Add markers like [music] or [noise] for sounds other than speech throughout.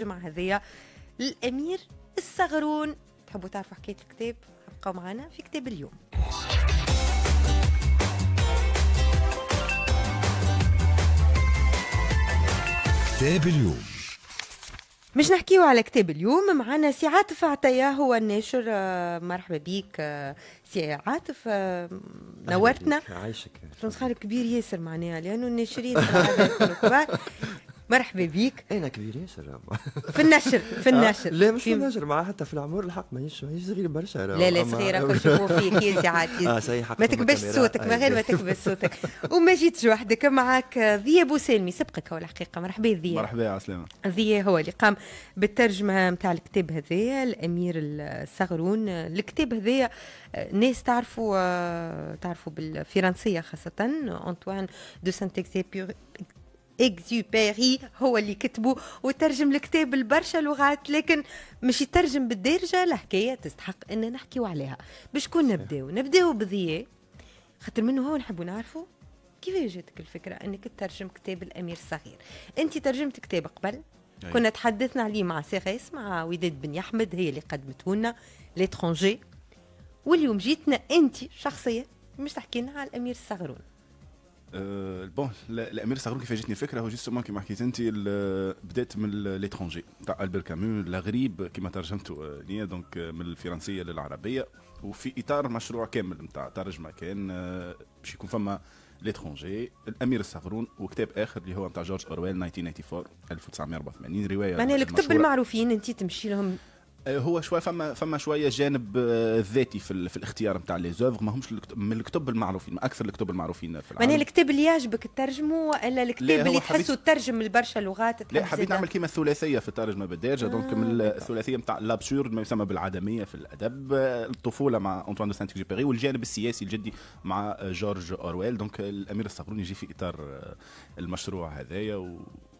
الجمعة هذية الأمير الصغرون تحبوا تعرفوا حكاية الكتاب ابقوا معنا في كتاب اليوم كتاب اليوم مش نحكيو على كتاب اليوم معنا سي عاطف عطية هو الناشر آه، مرحبا بيك آه، سي عاطف آه، نورتنا عايشك كبير ياسر معناها لانه الناشرين [laughs] مرحبا بيك انا كبير ياسر في النشر في آه، النشر لا مش في النشر مع حتى في العمر الحق مانيش مانيش صغير برشا لا لا صغير راكم تشوفوا فيك انت عادي آه، ما تكبش صوتك ما غير ما أيوة. تكبش صوتك وما جيتش وحدك معاك ضياء بوسلمي سبقك هو الحقيقه مرحبا ضياء مرحبا على السلامه ضياء هو اللي قام بالترجمه نتاع الكتاب هذايا الامير الصغرون الكتاب هذايا ناس تعرفوا آه، تعرفوا بالفرنسيه خاصه انطوان دو سانت اكزوبيري هو اللي كتبه وترجم الكتاب لبرشا لغات لكن مش يترجم بالدارجه الحكايه تستحق ان نحكيو عليها بشكون نبداو نبداو بضياء خاطر منه هو نحبو نعرفو كيف جاتك الفكره انك تترجم كتاب الامير الصغير انت ترجمت كتاب قبل أيه. كنا تحدثنا عليه مع سيغيس مع وداد بن يحمد هي اللي قدمته لنا ليترونجي واليوم جيتنا انت شخصيا مش تحكي لنا على الامير الصغرون أه بون الامير صغرون كيفاش جاتني الفكره هو جوستومون كيما حكيت انت بدات من ليترونجي تاع البير كامون الغريب كيما ترجمته ليا دونك من الفرنسيه للعربيه وفي اطار مشروع كامل نتاع ترجمه كان باش يكون فما ليترونجي الامير الصغرون وكتاب اخر اللي هو نتاع جورج اورويل 1984 1984 روايه معناها الكتب المعروفين انت تمشي لهم هو شويه فما فما شويه جانب آه، ذاتي في, في الاختيار نتاع لي زوفغ ماهمش من الكتب المعروفين اكثر الكتب المعروفين في العالم معناها الكتاب اللي يعجبك تترجمه ولا الكتاب اللي تحسه ترجم لبرشا لغات لا حبيت نعمل كيما الثلاثيه في الترجمه بالدارجه آه. دونك من الثلاثيه نتاع لابسورد ما يسمى بالعدميه في الادب آه، الطفوله مع انطوان دو سانت اكزوبيري والجانب السياسي الجدي مع جورج اورويل دونك الامير الصبروني يجي في اطار آه، المشروع هذايا و...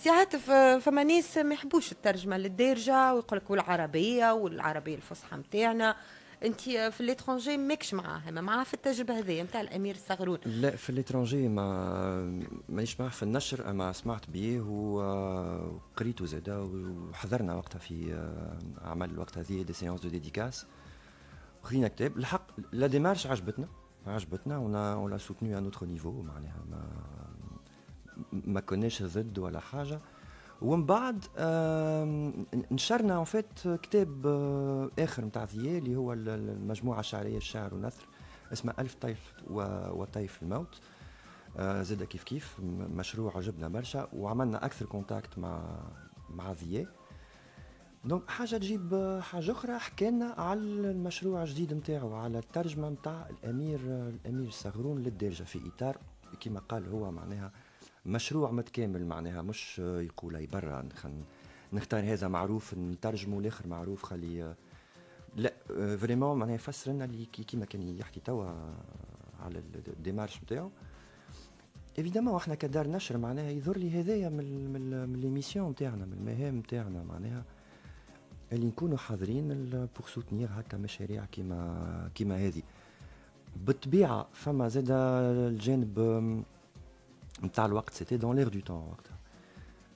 ساعات فما ناس ما يحبوش الترجمه للدارجه ويقول لك والعربيه والعربيه الفصحى نتاعنا انت في ليترونجي ماكش معاها ما معاها في التجربه هذه نتاع الامير الصغرون لا في ليترونجي ما مانيش معاه في النشر اما سمعت بيه وقريته زادا وحضرنا وقتها في آه، عمل الوقت هذه دي سيونس دو ديديكاس خذينا كتاب الحق لا ديمارش عجبتنا عجبتنا ونا لا سوتني ان اوتر نيفو معناها ما ما كناش ضد ولا حاجه ومن بعد نشرنا اون فيت كتاب اخر نتاع ذيا اللي هو المجموعه الشعريه الشعر والنثر اسمه ألف طيف وطيف الموت زاد كيف كيف مشروع عجبنا برشا وعملنا اكثر كونتاكت مع مع ذيا دونك حاجه تجيب حاجه اخرى حكينا على المشروع الجديد نتاعو على الترجمه نتاع الامير الامير الصغرون للدارجه في اطار كما قال هو معناها مشروع متكامل معناها مش يقول اي برا نخن نختار هذا معروف نترجمه لاخر معروف خلي لا فريمون معناها يفسر لنا اللي كيما كان يحكي توا على الديمارش نتاعو ايفيدامون احنا كدار نشر معناها يضر لي هذايا من من ليميسيون نتاعنا من المهام نتاعنا معناها اللي نكونوا حاضرين بور سوتنيغ هكا مشاريع كيما كيما هذه بالطبيعه فما زاد الجانب نتاع الوقت سيتي دون لير دو تون وقتها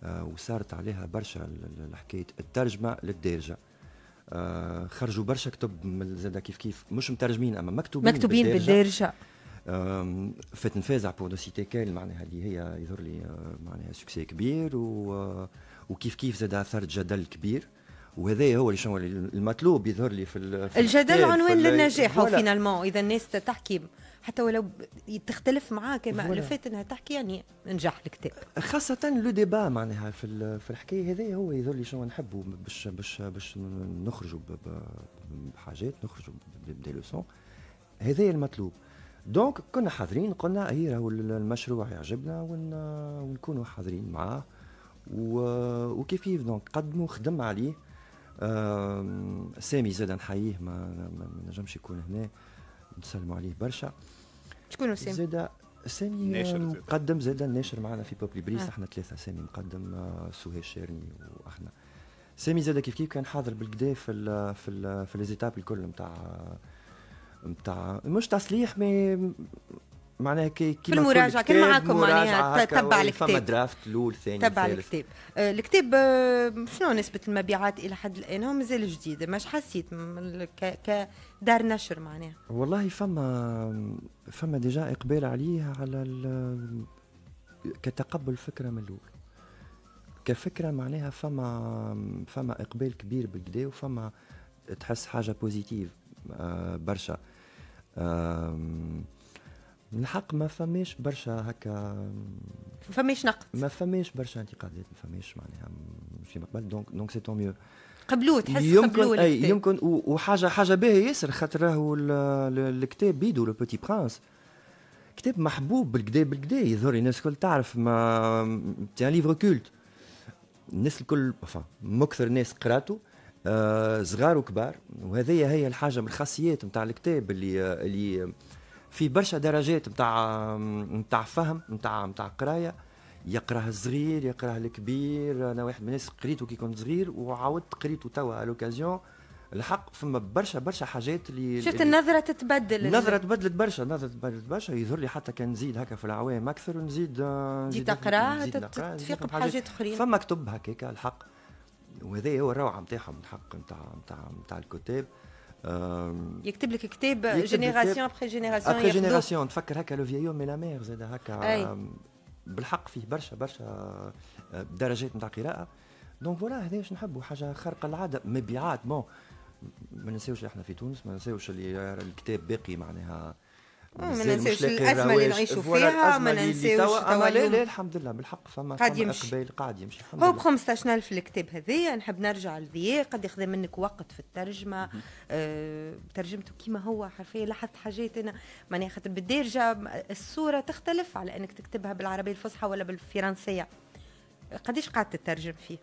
آه، وصارت عليها برشا حكايه الترجمه للدارجه آه خرجوا برشا كتب زاد كيف كيف مش مترجمين اما مكتوبين مكتوبين بالدارجه, فات نفازع بور دو سيتي كان معناها اللي هي يظهر لي آه، معناها سكسي كبير و آه، وكيف كيف زاد اثرت جدل كبير وهذا هو شنو المطلوب يظهر لي في, الجدل عنوان للنجاح فينالمون اذا الناس تحكي حتى ولو تختلف معاك ما لفيت انها تحكي يعني نجح الكتاب خاصة لو ديبا معناها في في الحكاية هذه هو يظهر لي شنو نحبوا باش باش باش نخرجوا بحاجات نخرجوا بدي لوسون هذا المطلوب دونك كنا حاضرين قلنا هي راهو المشروع يعجبنا ونكونوا حاضرين معاه وكيف دونك قدموا خدم عليه سامي زاد نحييه ما نجمش يكون هنا نسلموا عليه برشا شكون هو سامي؟ زاد سامي مقدم زاد ناشر معنا في بوبلي بريس آه. احنا ثلاثه سامي مقدم أه، سهير شيرني واحنا سامي زاد كيف كيف كان حاضر بالكدا في الـ في الـ في ليزيتاب الكل نتاع نتاع مش تصليح مي معناها كي في المراجعه كان معاكم معناها تبع الكتاب فما درافت الاول ثاني تبع الكتاب آه، الكتاب آه، شنو نسبه المبيعات الى حد الان هو مازال جديد مش حسيت كدار نشر معناها والله فما فما ديجا اقبال عليه على كتقبل فكره من الاول كفكره معناها فما فما اقبال كبير بالكدا وفما تحس حاجه بوزيتيف آه، برشا الحق ما فماش برشا هكا فماش نقد ما فماش برشا انتقادات ما فماش معناها فيما قبل دونك دونك سي تو ميو قبلوه تحس يمكن قبلوه اي يمكن وحاجه حاجه باهيه ياسر خاطر راهو الكتاب بيدو لو بوتي برانس كتاب محبوب بالكدا بالكدا يظهر الناس الكل تعرف ما تي ان ليفر كولت الناس الكل مكثر ناس قراتو آه صغار وكبار وهذه هي الحاجه من الخاصيات نتاع الكتاب اللي اللي في برشا درجات نتاع نتاع فهم نتاع نتاع قرايه يقراه الصغير يقراه الكبير انا واحد من الناس قريته كي كنت صغير وعاودت قريته توا لوكازيون الحق فما برشا برشا حاجات اللي شفت النظره تتبدل النظره تبدلت برشا النظره تبدلت برشا يظهر لي حتى كان نزيد هكا في العوام اكثر ونزيد نزيد تقراها تفيق بحاجات اخرين فما كتب هكاك الحق وهذا هو الروعه نتاعهم الحق نتاع نتاع نتاع الكتاب Euh, يكتب لك كتاب جينيراسيون ابخي جينيراسيون ابخي جينيراسيون تفكر هكا لو فيي مي لا مير زاد هكا بالحق فيه برشا برشا آه، درجات نتاع قراءه دونك فوالا هذا واش نحبوا حاجه خارقه العادة مبيعات بون ما نساوش احنا في تونس ما نساوش اللي الكتاب باقي معناها آه، ما ننساوش الازمه اللي نعيشوا فيها ما ننساوش توا لا لا الحمد لله بالحق فما قاعد يمشي قاعد يمشي هو ب 15000 الكتاب هذايا نحب نرجع لذي قد ياخذ منك وقت في الترجمه آه ترجمته كيما هو حرفيا لاحظت حاجات انا معناها خاطر بالدارجه الصوره تختلف على انك تكتبها بالعربيه الفصحى ولا بالفرنسيه قديش قعدت تترجم فيه؟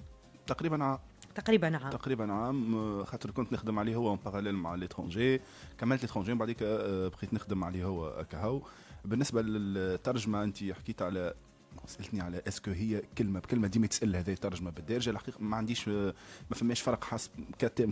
تقريبا تقريبا عام تقريبا عام خاطر كنت نخدم عليه هو اون باراليل مع ليترونجي كملت ليترونجي بعديك آه، بقيت نخدم عليه هو كهو بالنسبه للترجمه انت حكيت على سالتني على اسكو هي كلمه بكلمه ديما تسال هذا ترجمه بالدارجه الحقيقه ما عنديش ما فماش فرق حسب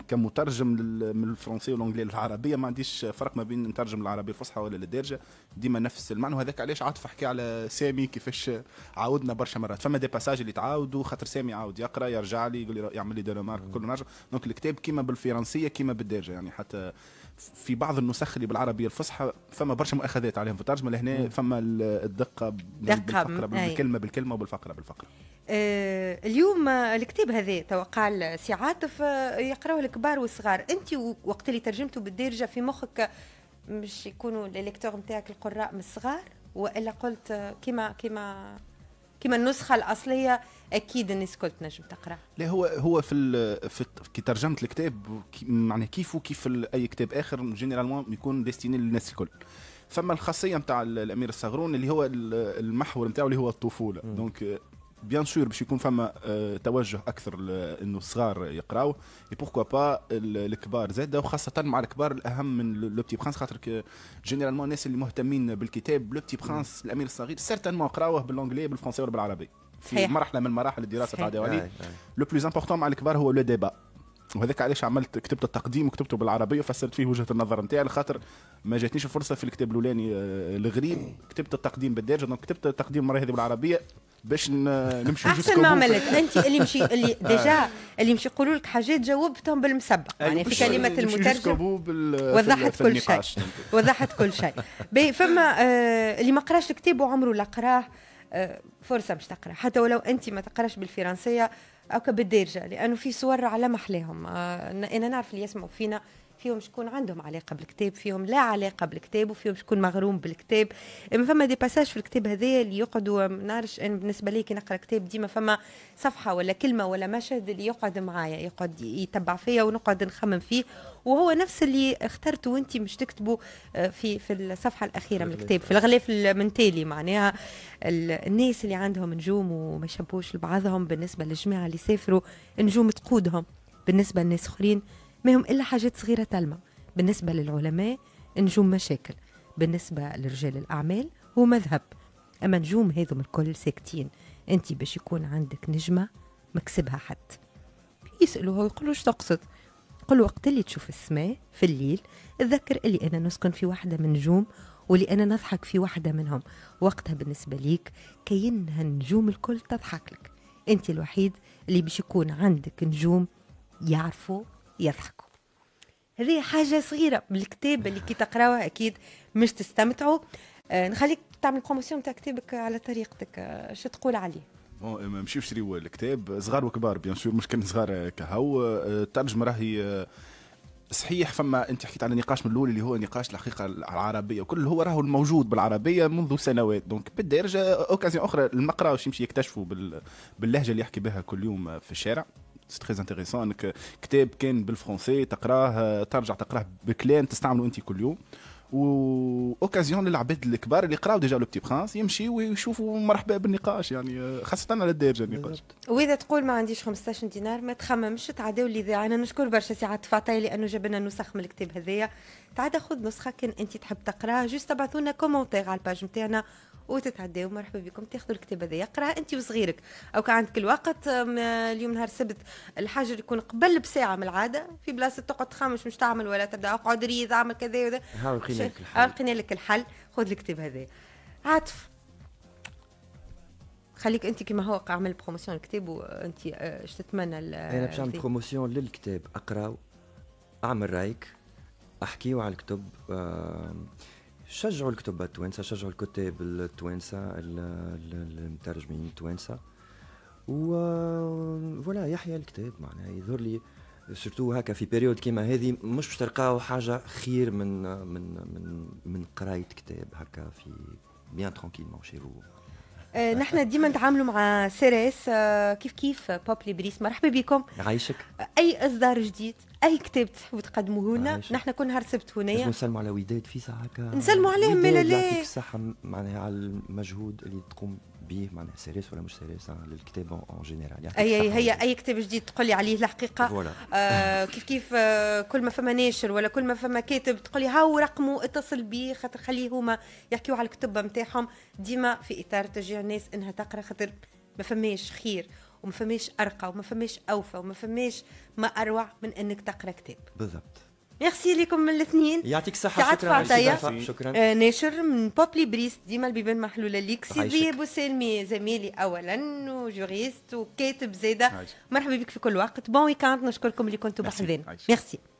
كمترجم من الفرنسي والانجلي للعربيه ما عنديش فرق ما بين نترجم العربيه الفصحى ولا للدارجه ديما نفس المعنى وهذاك علاش عاطف حكى على سامي كيفاش عاودنا برشا مرات فما دي باساج اللي تعاودوا خاطر سامي عاود يقرا يرجع لي يقول لي يعمل لي دي كل نرجع دونك الكتاب كيما بالفرنسيه كيما بالدارجه يعني حتى في بعض النسخ اللي بالعربيه الفصحى فما برشا مؤاخذات عليهم في الترجمه لهنا فما الدقه دقه بالكلمه بالكلمه وبالفقره بالفقره آه اليوم الكتاب هذا توقع سي عاطف آه، يقراوه الكبار والصغار انت وقت اللي ترجمته بالدارجه في مخك مش يكونوا الليكتور نتاعك القراء من الصغار والا قلت آه، كيما كيما كما النسخه الاصليه اكيد الناس الكل تنجم تقرا لا هو هو في, في كي ترجمت الكتاب معناه كيف وكيف اي كتاب اخر جينيرالمون يكون ديستيني للناس الكل فما الخاصيه نتاع الامير الصغرون اللي هو المحور نتاعو اللي هو الطفوله دونك بيان سور باش يكون فما آه، توجه اكثر انه الصغار يقراو اي بوركوا با الكبار زاد وخاصه مع الكبار الاهم من لو بتي برانس خاطر جينيرالمون الناس اللي مهتمين بالكتاب لو بتي برانس الامير الصغير سيرتانمون قراوه بالانجلي بالفرنسي ولا بالعربي في صحيح. مرحله من مراحل الدراسه تاع ديوالي لو بلوز امبورتون مع الكبار هو لو ديبا وهذاك علاش عملت كتبت التقديم وكتبته بالعربيه وفسرت فيه وجهه النظر نتاعي على خاطر ما جاتنيش الفرصه في الكتاب الاولاني آه، الغريب كتبت التقديم بالدارجه دونك كتبت التقديم المره هذه بالعربيه باش نمشي احسن ما عملت انت اللي مشي [laughs] اللي آه. ديجا اللي مشي يقولوا لك حاجات جاوبتهم بالمسبق أيوة، يعني في كلمه المترجم وضحت كل شيء وضحت كل شيء فما آه، اللي ما قراش الكتاب وعمره لا قراه آه، فرصه باش تقرا حتى ولو انت ما تقراش بالفرنسيه او بالدارجه لانه في صور على محلاهم انا نعرف اللي يسمعوا فينا فيهم شكون عندهم علاقه بالكتاب فيهم لا علاقه بالكتاب وفيهم شكون مغروم بالكتاب اما فما دي باساج في الكتاب هذايا اللي يقعدوا ما نعرفش انا بالنسبه لي كي نقرا كتاب ديما فما صفحه ولا كلمه ولا مشهد اللي يقعد معايا يقعد يتبع فيا ونقعد نخمم فيه وهو نفس اللي اخترته وانت مش تكتبه آه، في في الصفحه الاخيره من الكتاب في الغلاف المنتالي معناها الناس اللي عندهم نجوم وما يشبهوش لبعضهم بالنسبه للجماعه اللي سافروا نجوم تقودهم بالنسبه للناس اخرين ما هم إلا حاجات صغيرة تلمع بالنسبة للعلماء نجوم مشاكل بالنسبة لرجال الأعمال هو مذهب أما نجوم هذم الكل ساكتين أنت باش يكون عندك نجمة مكسبها حد يسألوها ويقولوا ايش تقصد قل وقت اللي تشوف السماء في الليل تذكر اللي أنا نسكن في واحدة من نجوم واللي أنا نضحك في واحدة منهم وقتها بالنسبة ليك كينها النجوم الكل تضحك لك أنت الوحيد اللي باش يكون عندك نجوم يعرفوا يضحكوا هذه حاجة صغيرة بالكتاب اللي كي تقراوه أكيد مش تستمتعوا آه نخليك تعمل بروموسيون تاع كتابك على طريقتك آه شو تقول عليه بون آه، نمشيو نشريو الكتاب صغار وكبار بيان سور مش كان صغار كهو آه، الترجمه راهي آه، صحيح فما انت حكيت على نقاش من الاول اللي هو نقاش الحقيقه العربيه وكل هو راهو الموجود بالعربيه منذ سنوات دونك بالدارجه اوكازيون اخرى المقرا باش يمشي يكتشفوا باللهجه اللي يحكي بها كل يوم في الشارع سي تري انتريسون انك كتاب كان بالفرونسي تقراه ترجع تقراه بكلان تستعمله انت كل يوم و اوكازيون للعباد الكبار اللي قراو ديجا لو بتي برانس يمشي ويشوفوا مرحبا بالنقاش يعني خاصه على الدارجه النقاش واذا تقول ما عنديش 15 دينار ما تخممش تعداو الاذاعه انا نشكر برشا ساعات فاطمه لانه جاب لنا نسخ من الكتاب هذايا تعاد خذ نسخه كان انت تحب تقراها جوست ابعثوا لنا كومونتير على الباج نتاعنا وتتعداو مرحبا بكم تاخذوا الكتاب هذا يقرا انت وصغيرك او كان عندك الوقت اليوم نهار السبت الحجر يكون قبل بساعه من العاده في بلاصه تقعد تخمش مش تعمل ولا تبدا اقعد ريض اعمل كذا وذا لقينا لك الحل لقينا لك الحل خذ الكتاب هذا عاطف خليك انت كما هو اعمل بروموسيون الكتاب وانت اه، اش تتمنى انا باش نعمل بروموسيون للكتاب اقراو اعمل رايك احكيو على الكتب شجعوا الكتب التوانسه شجعوا الكتاب التوانسه المترجمين التوانسه و فوالا يحيى الكتاب معناها يظهر لي سورتو هكا في بيريود كيما هذه مش باش تلقاو حاجه خير من من من من قرايه كتاب هكا في بيان ترونكيلمون شي آه، نحن ديما نتعاملوا مع سيريس آه، كيف كيف بوب بريس مرحبا بكم عايشك اي اصدار جديد اي كتاب تحبوا تقدموه لنا نحن كل نهار سبت هنايا نسلموا على وداد في ساعه نسلموا عليهم ملا لا يعطيك الصحه معناها على المجهود اللي تقوم به معناها سيريس ولا مش سيريس للكتاب اون جينيرال يعني اي هي اي كتاب جديد تقول لي عليه الحقيقه آه كيف كيف آه كل ما فما ناشر ولا كل ما فما كاتب تقول لي هاو رقمه اتصل بيه خاطر خليه هما يحكيوا على الكتب نتاعهم ديما في اطار تشجيع الناس انها تقرا خاطر ما فماش خير وما فماش ارقى وما فماش اوفى وما فماش ما اروع من انك تقرا كتاب بالضبط ميرسي لكم من الاثنين يعطيك الصحة شكرا شكرا آه ناشر من بوبلي بريست ديما البيبان محلولة ليك سيدي أبو سلمي زميلي أولا وجوريست وكاتب زادة مرحبا بك في كل وقت بون ويكاند نشكركم اللي كنتوا بحذانا ميرسي